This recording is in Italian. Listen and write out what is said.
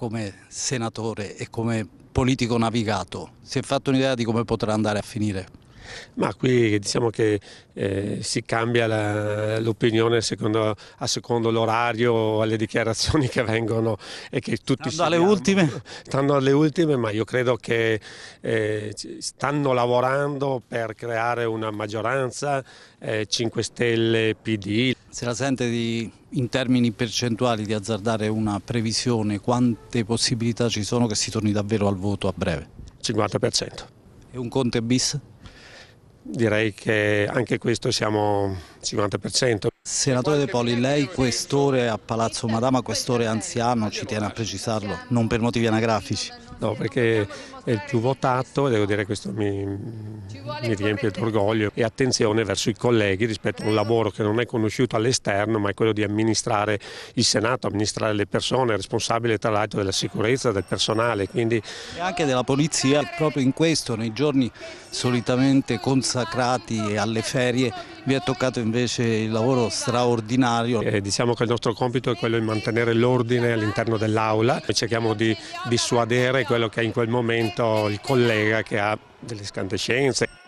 come senatore e come politico navigato? Si è fatto un'idea di come potrà andare a finire? Ma qui diciamo che eh, si cambia l'opinione a secondo l'orario, alle dichiarazioni che vengono e che tutti stanno alle ultime? stanno alle ultime, ma io credo che eh, stanno lavorando per creare una maggioranza eh, 5 Stelle PD. Se la sente di, in termini percentuali di azzardare una previsione, quante possibilità ci sono che si torni davvero al voto a breve? 50%. E un Conte bis? direi che anche questo siamo 50%. Senatore De Poli, lei questore a Palazzo Madama, questore anziano, ci tiene a precisarlo, non per motivi anagrafici. No, perché è il più votato e devo dire che questo mi, mi riempie d'orgoglio e attenzione verso i colleghi rispetto a un eh. lavoro che non è conosciuto all'esterno ma è quello di amministrare il Senato, amministrare le persone, responsabile tra l'altro della sicurezza, del personale. Quindi... E anche della polizia, proprio in questo, nei giorni solitamente consacrati alle ferie, vi è toccato invece il lavoro straordinario. Eh, diciamo che il nostro compito è quello di mantenere l'ordine all'interno dell'aula, cerchiamo di dissuadere quello che è in quel momento il collega che ha delle scandescenze.